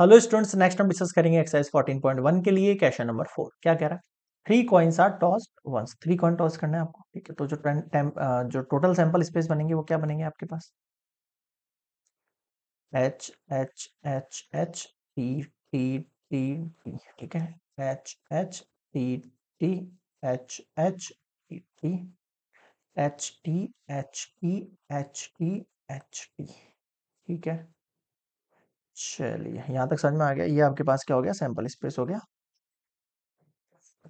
Hello students next हम discuss करेंगे exercise 14.1 के लिए क्वेश्चन नंबर फोर क्या कह रहा है three coins are toss once three coin toss करना है आपको ठीक है तो जो टेम, जो टोटल सैंपल स्पेस बनेंगे वो क्या बनेंगे आपके पास H H H H T T T T ठीक है H H T T H H T T H T H T H T H T ठीक है चलिए यहाँ तक समझ में आ गया ये आपके पास क्या हो गया सैंपल स्पेस हो गया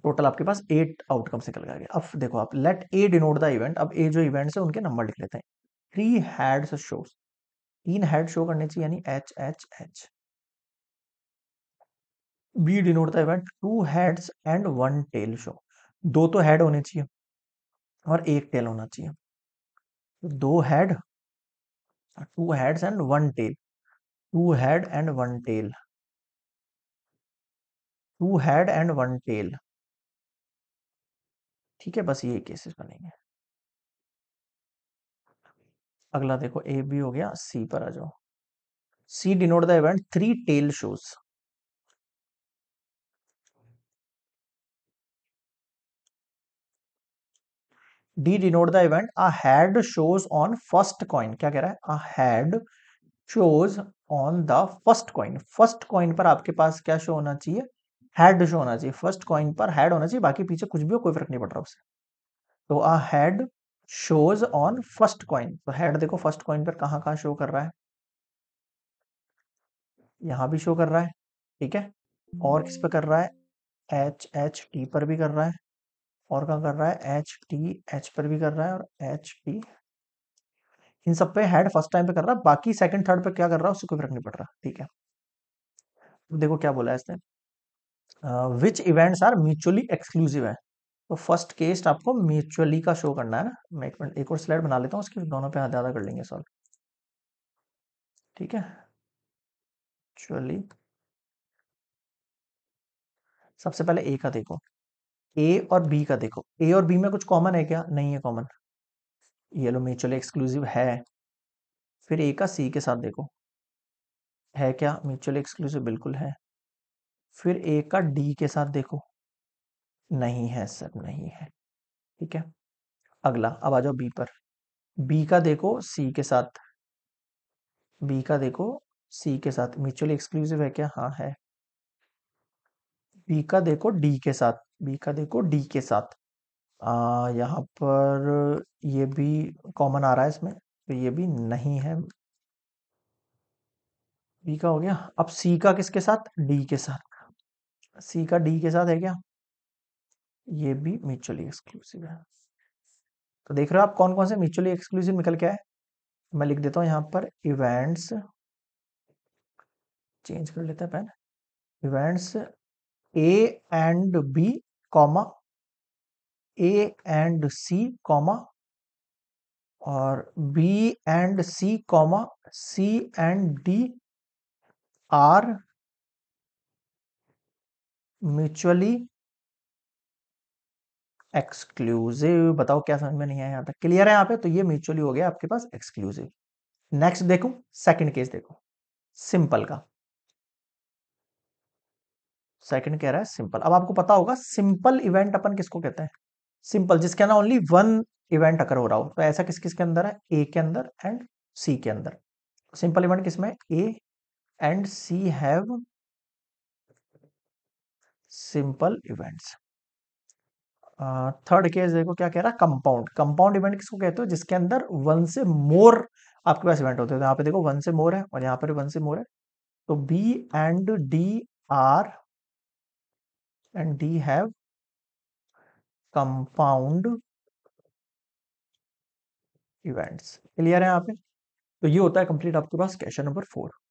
टोटल आपके पास एट आउटकम्स निकल गया अब देखो आप let A denote the event अब ए जो इवेंट है उनके नंबर लिख लेते हैं थ्री हेड्स शो तीन हेड शो करने चाहिए यानी H H H B denote the event two heads and one tail show दो तो हेड होने चाहिए और एक टेल होना चाहिए दो head two heads and one tail two head and one tail two head and one tail ठीक है बस ये केसेस बनेंगे अगला देखो ए बी हो गया सी पर आ जाओ C denote the event three tail shows D denote the event a head shows on first coin क्या कह रहा है a head shows on the first coin first coin पर आपके पास क्या शो होना चाहिए हेड शो होना चाहिए फर्स्ट कॉइन पर हेड होना चाहिए बाकी पीछे कुछ भी हो कोई फर्क नहीं पड़ रहा उससे तो a head shows on first coin तो हेड देखो फर्स्ट कॉइन पर कहां कहां शो कर रहा है यहां भी शो कर रहा है ठीक है और किस पर कर रहा है एच एच टी पर भी कर रहा है और कहा कर रहा है एच टी एच पर भी कर रहा है और एच पी इन सब पे हेड फर्स्ट टाइम पे कर रहा बाकी सेकंड थर्ड पे क्या कर रहा है उससे कोई फर्क नहीं पड़ रहा ठीक है तो देखो क्या बोला है इसने which events are mutually exclusive है तो फर्स्ट केस आपको म्यूचुअली का शो करना है ना मैं एक मिनट एक और स्लाइड बना लेता हूँ उसके दोनों पे हाथ ज़्यादा कर लेंगे सॉल्व ठीक है म्यूचुअली सबसे पहले ए का देखो ए और बी का देखो ए और बी में कुछ कॉमन है क्या नहीं है कॉमन येलो म्यूचुअली एक्सक्लूसिव है फिर ए का सी के साथ देखो है क्या म्यूचुअल एक्सक्लूसिव बिल्कुल है फिर ए का डी के साथ देखो नहीं है सर नहीं है ठीक है अगला अब आ जाओ बी पर बी का देखो सी के साथ बी का देखो सी के साथ म्यूचुअल एक्सक्लूसिव है क्या हाँ है बी का देखो डी के साथ बी का देखो डी के साथ यहाँ पर ये भी कॉमन आ रहा है इसमें, तो ये भी नहीं है। बी का हो गया, अब सी का किसके साथ? डी के साथ। सी का डी के साथ है क्या? ये भी म्यूचुअली एक्सक्लूसिव है। तो देख रहे हो आप कौन-कौन से म्यूचुअली एक्सक्लूसिव निकल के आए? मैं लिख देता हूँ यहाँ पर इवेंट्स चेंज कर लेते हैं pen. Events A and B, comma A and C comma और B and C comma C and D are mutually exclusive बताओ क्या समझ में नहीं आया यहां तक क्लियर है यहां पे तो ये म्यूचुअली हो गया आपके पास एक्सक्लूसिव नेक्स्ट देखो सेकंड केस देखो सिंपल का सेकंड कह रहा है सिंपल अब आपको पता होगा सिंपल इवेंट अपन किसको कहते हैं सिंपल जिसके अंदर ओनली वन इवेंट अकर हो रहा हो तो ऐसा किस किस के अंदर है ए के अंदर एंड सी के अंदर सिंपल इवेंट किसमें A and C have simple events third case देखो क्या कह रहा है कंपाउंड कंपाउंड इवेंट किसको कहते हो जिसके अंदर वन से मोर आपके पास इवेंट होते हैं तो यहाँ पे देखो वन से मोर है और यहाँ पर वन से मोर है तो B and D are and D have compound events clear है यहाँ पे तो ये होता है कंप्लीट आपके पास क्वेश्चन नंबर फोर